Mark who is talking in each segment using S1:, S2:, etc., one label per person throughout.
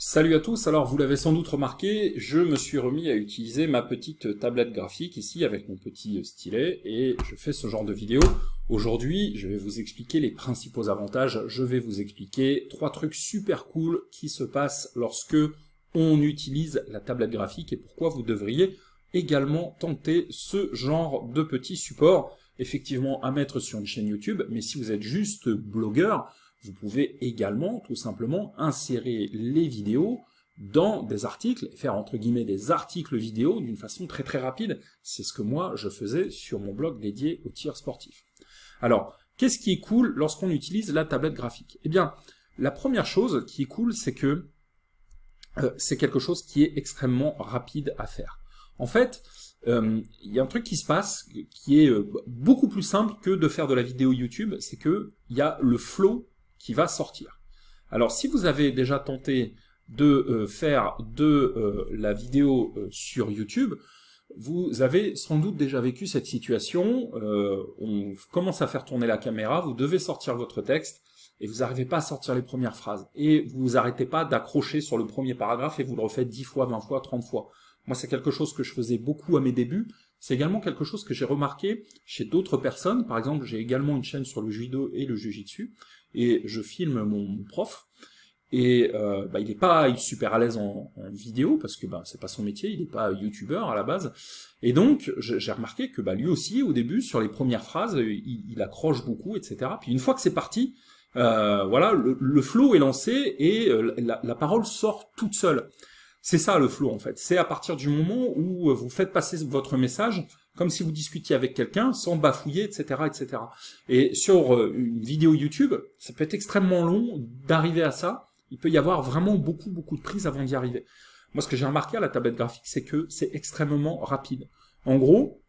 S1: Salut à tous, alors vous l'avez sans doute remarqué, je me suis remis à utiliser ma petite tablette graphique ici avec mon petit stylet et je fais ce genre de vidéo. Aujourd'hui, je vais vous expliquer les principaux avantages, je vais vous expliquer trois trucs super cool qui se passent lorsque on utilise la tablette graphique et pourquoi vous devriez également tenter ce genre de petit support, effectivement à mettre sur une chaîne YouTube, mais si vous êtes juste blogueur, vous pouvez également tout simplement insérer les vidéos dans des articles, et faire entre guillemets des articles vidéo d'une façon très très rapide. C'est ce que moi je faisais sur mon blog dédié au tir sportif. Alors, qu'est-ce qui est cool lorsqu'on utilise la tablette graphique Eh bien, la première chose qui est cool, c'est que euh, c'est quelque chose qui est extrêmement rapide à faire. En fait, euh, il y a un truc qui se passe qui est euh, beaucoup plus simple que de faire de la vidéo YouTube, c'est que il y a le flow qui va sortir. Alors si vous avez déjà tenté de euh, faire de euh, la vidéo euh, sur YouTube, vous avez sans doute déjà vécu cette situation, on commence à faire tourner la caméra, vous devez sortir votre texte, et vous n'arrivez pas à sortir les premières phrases, et vous vous arrêtez pas d'accrocher sur le premier paragraphe, et vous le refaites 10 fois, 20 fois, 30 fois. Moi, c'est quelque chose que je faisais beaucoup à mes débuts, c'est également quelque chose que j'ai remarqué chez d'autres personnes, par exemple, j'ai également une chaîne sur le judo et le jujitsu, et je filme mon, prof. Et euh, bah, il est pas super à l'aise en, vidéo parce que bah, c'est pas son métier, il n'est pas youtubeur à la base. Et donc j'ai remarqué que bah, lui aussi au début sur les premières phrases il, accroche beaucoup, etc. Puis une fois que c'est parti, euh, voilà le, le flow est lancé et euh, la, la parole sort toute seule. C'est ça le flow en fait. C'est à partir du moment où euh, vous faites passer votre message comme si vous discutiez avec quelqu'un sans bafouiller, etc., etc. Et sur euh, une vidéo YouTube, ça peut être extrêmement long d'arriver à ça. Il peut y avoir vraiment beaucoup, beaucoup de prises avant d'y arriver. Moi, ce que j'ai remarqué à la tablette graphique, c'est que c'est extrêmement rapide. En gros,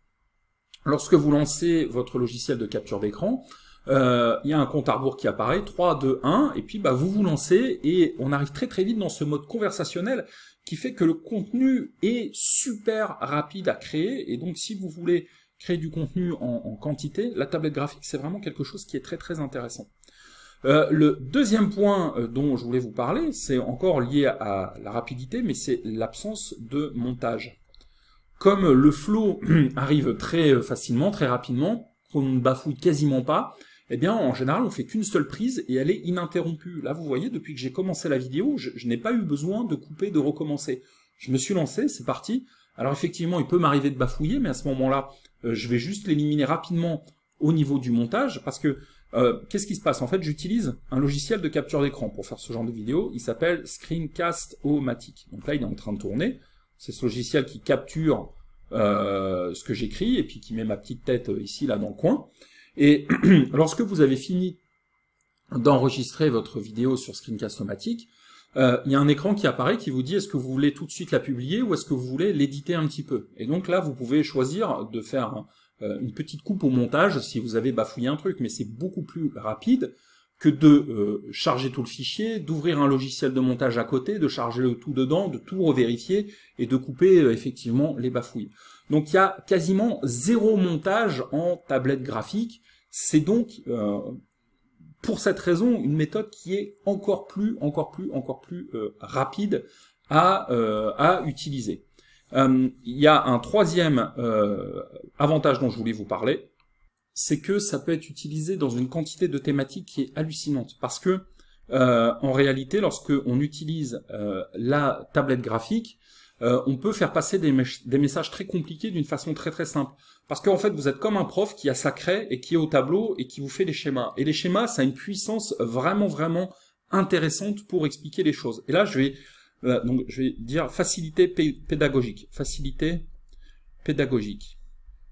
S1: lorsque vous lancez votre logiciel de capture d'écran, euh, il y a un compte à rebours qui apparaît, 3, 2, 1, et puis bah, vous vous lancez, et on arrive très très vite dans ce mode conversationnel qui fait que le contenu est super rapide à créer, et donc si vous voulez créer du contenu en, quantité, la tablette graphique c'est vraiment quelque chose qui est très très intéressant. Euh, le deuxième point euh, dont je voulais vous parler, c'est encore lié à la rapidité, mais c'est l'absence de montage. Comme le flow arrive très facilement, très rapidement, qu'on ne bafouille quasiment pas, eh bien, en général, on fait qu'une seule prise et elle est ininterrompue. Là, vous voyez, depuis que j'ai commencé la vidéo, je, n'ai pas eu besoin de couper, de recommencer. Je me suis lancé, c'est parti. Alors effectivement, il peut m'arriver de bafouiller, mais à ce moment-là, euh, je vais juste l'éliminer rapidement au niveau du montage, parce que euh, qu'est-ce qui se passe En fait, j'utilise un logiciel de capture d'écran pour faire ce genre de vidéo. Il s'appelle Screencast matic Donc là, il est en train de tourner. C'est ce logiciel qui capture euh, ce que j'écris et puis qui met ma petite tête ici, là, dans le coin. Et lorsque vous avez fini d'enregistrer votre vidéo sur Screencast-O-Matic, euh, il y a un écran qui apparaît qui vous dit est-ce que vous voulez tout de suite la publier ou est-ce que vous voulez l'éditer un petit peu. Et donc là, vous pouvez choisir de faire euh, une petite coupe au montage si vous avez bafouillé un truc, mais c'est beaucoup plus rapide que de euh, charger tout le fichier, d'ouvrir un logiciel de montage à côté, de charger le tout dedans, de tout revérifier et de couper effectivement les bafouilles. Donc il y a quasiment zéro montage en tablette graphique. C'est donc euh, pour cette raison une méthode qui est encore plus, encore plus, encore plus euh, rapide à, euh, à utiliser. Il y a un troisième avantage dont je voulais vous parler, c'est que ça peut être utilisé dans une quantité de thématiques qui est hallucinante. Parce que en réalité, lorsque on utilise la tablette graphique, euh, on peut faire passer des, messages très compliqués d'une façon très très simple. Parce qu'en fait, vous êtes comme un prof qui a sacré et qui est au tableau et qui vous fait des schémas. Et les schémas, ça a une puissance vraiment vraiment intéressante pour expliquer les choses. Et là, je vais euh, donc je vais dire facilité pédagogique, facilité pédagogique.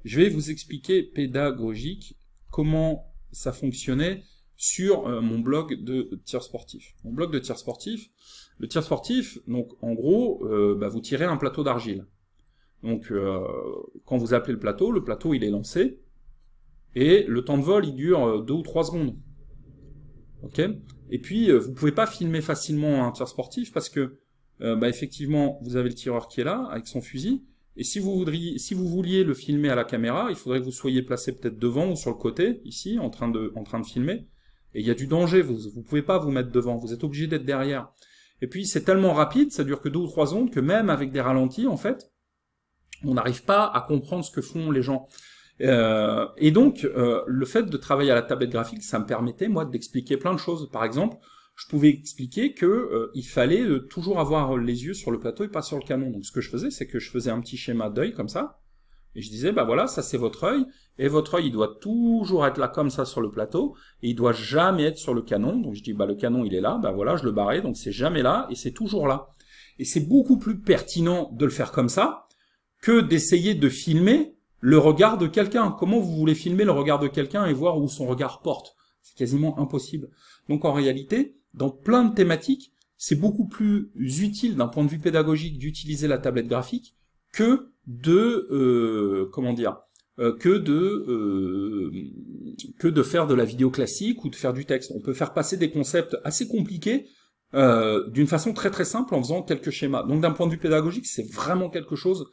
S1: Je vais vous expliquer pédagogique comment ça fonctionnait sur euh, mon blog de tir sportif. Mon blog de tir sportif, le tir sportif, donc en gros, euh, bah, vous tirez un plateau d'argile. Donc euh, quand vous appelez le plateau, le plateau il est lancé et le temps de vol il dure euh, deux ou trois secondes. Ok Et puis vous pouvez pas filmer facilement un tir sportif parce que bah, effectivement vous avez le tireur qui est là avec son fusil et si vous voudriez, si vous vouliez le filmer à la caméra, il faudrait que vous soyez placé peut-être devant ou sur le côté ici en train de en train de filmer et il y a du danger. Vous vous pouvez pas vous mettre devant, vous êtes obligé d'être derrière. Et puis c'est tellement rapide, ça dure que deux ou trois ondes, que même avec des ralentis, en fait, on n'arrive pas à comprendre ce que font les gens. Euh, et donc, euh, le fait de travailler à la tablette graphique, ça me permettait, moi, d'expliquer plein de choses. Par exemple, je pouvais expliquer que euh, il fallait toujours avoir les yeux sur le plateau et pas sur le canon. Donc, ce que je faisais, c'est que je faisais un petit schéma d'œil comme ça, et je disais, bah voilà, ça c'est votre œil, et votre œil, il doit toujours être là comme ça sur le plateau, et il doit jamais être sur le canon. Donc je dis, bah le canon, il est là, bah voilà, je le barrais, donc c'est jamais là, et c'est toujours là. Et c'est beaucoup plus pertinent de le faire comme ça, que d'essayer de filmer le regard de quelqu'un. Comment vous voulez filmer le regard de quelqu'un et voir où son regard porte C'est quasiment impossible. Donc en réalité, dans plein de thématiques, c'est beaucoup plus utile d'un point de vue pédagogique d'utiliser la tablette graphique que de euh, comment dire euh, que de euh, que de faire de la vidéo classique ou de faire du texte. On peut faire passer des concepts assez compliqués d'une façon très très simple en faisant quelques schémas. Donc d'un point de vue pédagogique, c'est vraiment quelque chose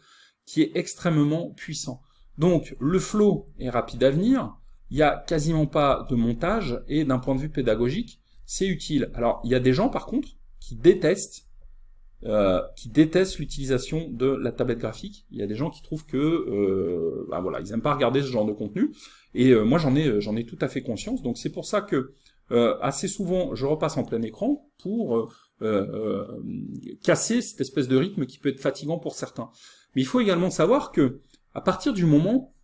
S1: qui est extrêmement puissant. Donc le flow est rapide à venir, il y a quasiment pas de montage et d'un point de vue pédagogique, c'est utile. Alors il y a des gens par contre qui détestent euh, qui détestent l'utilisation de la tablette graphique. Il y a des gens qui trouvent que, euh, bah voilà, ils n'aiment pas regarder ce genre de contenu. Et euh, moi, j'en ai, euh, j'en ai tout à fait conscience. Donc c'est pour ça que assez souvent, je repasse en plein écran pour casser cette espèce de rythme qui peut être fatigant pour certains. Mais il faut également savoir que à partir du moment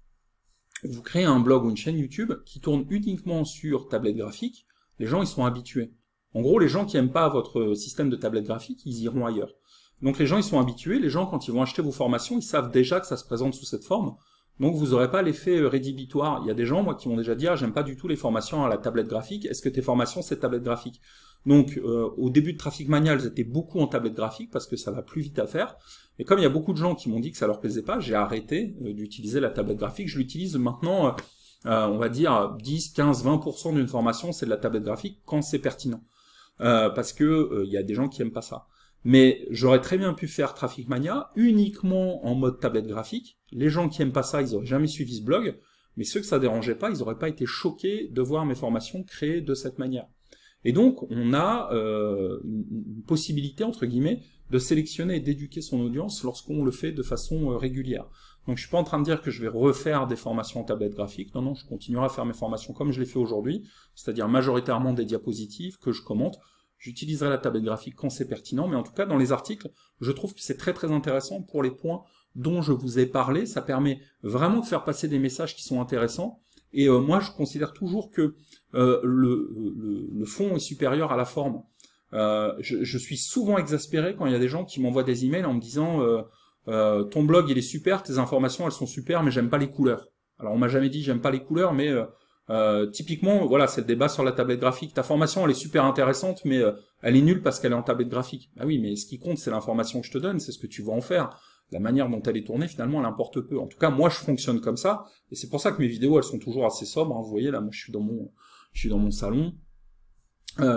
S1: où vous créez un blog ou une chaîne YouTube qui tourne uniquement sur tablette graphique, les gens ils sont habitués. En gros, les gens qui aiment pas votre système de tablette graphique, ils iront ailleurs. Donc les gens, ils sont habitués. Les gens, quand ils vont acheter vos formations, ils savent déjà que ça se présente sous cette forme. Donc vous n'aurez pas l'effet euh, rédhibitoire. Il y a des gens, moi, qui m'ont déjà dit, ah, j'aime pas du tout les formations à la tablette graphique. Est-ce que tes formations, c'est tablette graphique Donc euh, au début de Trafic Mania, elles étaient beaucoup en tablette graphique parce que ça va plus vite à faire. Mais comme il y a beaucoup de gens qui m'ont dit que ça leur plaisait pas, j'ai arrêté euh, d'utiliser la tablette graphique. Je l'utilise maintenant, on va dire, 10, 15, 20% d'une formation, c'est de la tablette graphique quand c'est pertinent. Euh, parce que il euh, y a des gens qui aiment pas ça. Mais j'aurais très bien pu faire Traffic Mania uniquement en mode tablette graphique. Les gens qui aiment pas ça, ils auraient jamais suivi ce blog. Mais ceux que ça dérangeait pas, ils n'auraient pas été choqués de voir mes formations créées de cette manière. Et donc, on a euh, une possibilité, entre guillemets, de sélectionner et d'éduquer son audience lorsqu'on le fait de façon régulière. Donc je suis pas en train de dire que je vais refaire des formations en tablette graphique. Non, non, je continuerai à faire mes formations comme je les fais aujourd'hui, c'est-à-dire majoritairement des diapositives que je commente. J'utiliserai la tablette graphique quand c'est pertinent, mais en tout cas dans les articles, je trouve que c'est très très intéressant pour les points dont je vous ai parlé. Ça permet vraiment de faire passer des messages qui sont intéressants. Et euh, moi, je considère toujours que euh, le, fond est supérieur à la forme. Euh, je, je, suis souvent exaspéré quand il y a des gens qui m'envoient des emails en me disant euh, ton blog il est super, tes informations elles sont super, mais j'aime pas les couleurs. Alors on m'a jamais dit j'aime pas les couleurs, mais euh, euh, typiquement voilà c'est le débat sur la tablette graphique. Ta formation elle est super intéressante, mais elle est nulle parce qu'elle est en tablette graphique. Bah oui, mais ce qui compte c'est l'information que je te donne, c'est ce que tu vas en faire. La manière dont elle est tournée finalement elle importe peu. En tout cas moi je fonctionne comme ça, et c'est pour ça que mes vidéos elles sont toujours assez sobres. Hein. Vous voyez là moi je suis dans mon je suis dans mon salon.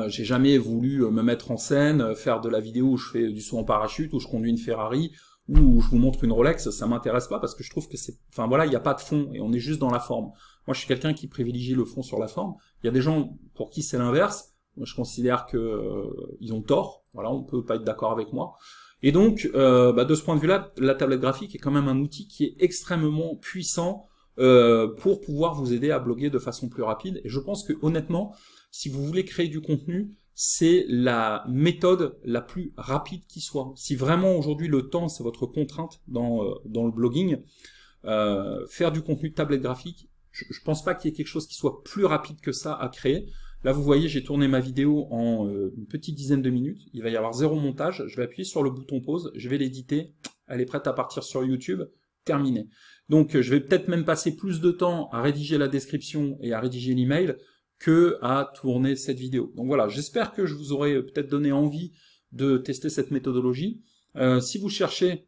S1: j'ai jamais voulu me mettre en scène, faire de la vidéo où je fais du saut en parachute, où je conduis une Ferrari, ou je vous montre une Rolex, ça m'intéresse pas parce que je trouve que c'est, enfin voilà, il n'y a pas de fond et on est juste dans la forme. Moi, je suis quelqu'un qui privilégie le fond sur la forme. Il y a des gens pour qui c'est l'inverse. Moi, je considère que euh, ils ont tort. Voilà, on peut pas être d'accord avec moi. Et donc, euh, bah, de ce point de vue-là, la tablette graphique est quand même un outil qui est extrêmement puissant euh, pour pouvoir vous aider à bloguer de façon plus rapide. Et je pense que honnêtement, si vous voulez créer du contenu, c'est la méthode la plus rapide qui soit. Si vraiment aujourd'hui le temps c'est votre contrainte dans, euh, dans le blogging, euh, faire du contenu de tablette graphique, je, ne pense pas qu'il y ait quelque chose qui soit plus rapide que ça à créer. Là vous voyez j'ai tourné ma vidéo en euh, une petite dizaine de minutes, il va y avoir zéro montage, je vais appuyer sur le bouton pause, je vais l'éditer, elle est prête à partir sur YouTube, terminé. Donc je vais peut-être même passer plus de temps à rédiger la description et à rédiger l'email que à tourner cette vidéo. Donc voilà, j'espère que je vous aurai peut-être donné envie de tester cette méthodologie. Euh, si vous cherchez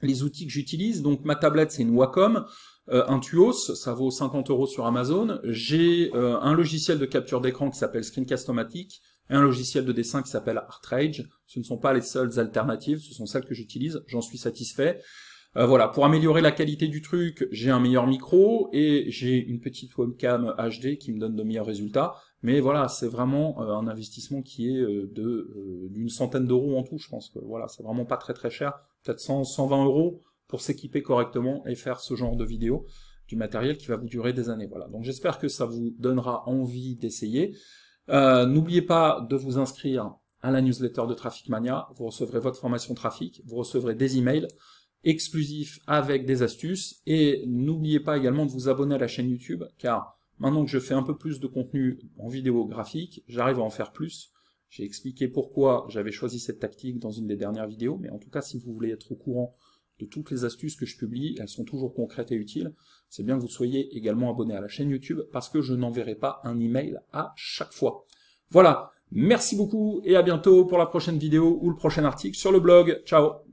S1: les outils que j'utilise, donc ma tablette c'est une Wacom, euh, un Tuos, ça vaut 50 euros sur Amazon. J'ai euh, un logiciel de capture d'écran qui s'appelle Screencast-O-Matic et un logiciel de dessin qui s'appelle Artrage. Ce ne sont pas les seules alternatives, ce sont celles que j'utilise, j'en suis satisfait. Euh, voilà, pour améliorer la qualité du truc, j'ai un meilleur micro et j'ai une petite webcam HD qui me donne de meilleurs résultats. Mais voilà, c'est vraiment euh, un investissement qui est euh, de d'une centaine d'euros en tout, je pense. Que, voilà, c'est vraiment pas très très cher, peut-être 100, 120 euros pour s'équiper correctement et faire ce genre de vidéo du matériel qui va vous durer des années. Voilà, donc j'espère que ça vous donnera envie d'essayer. N'oubliez pas de vous inscrire à la newsletter de Traffic Mania. Vous recevrez votre formation Trafic, vous recevrez des emails exclusif avec des astuces. Et n'oubliez pas également de vous abonner à la chaîne YouTube, car maintenant que je fais un peu plus de contenu en vidéo graphique, j'arrive à en faire plus. J'ai expliqué pourquoi j'avais choisi cette tactique dans une des dernières vidéos, mais en tout cas, si vous voulez être au courant de toutes les astuces que je publie, elles sont toujours concrètes et utiles, c'est bien que vous soyez également abonné à la chaîne YouTube parce que je n'enverrai pas un email à chaque fois. Voilà, merci beaucoup et à bientôt pour la prochaine vidéo ou le prochain article sur le blog. Ciao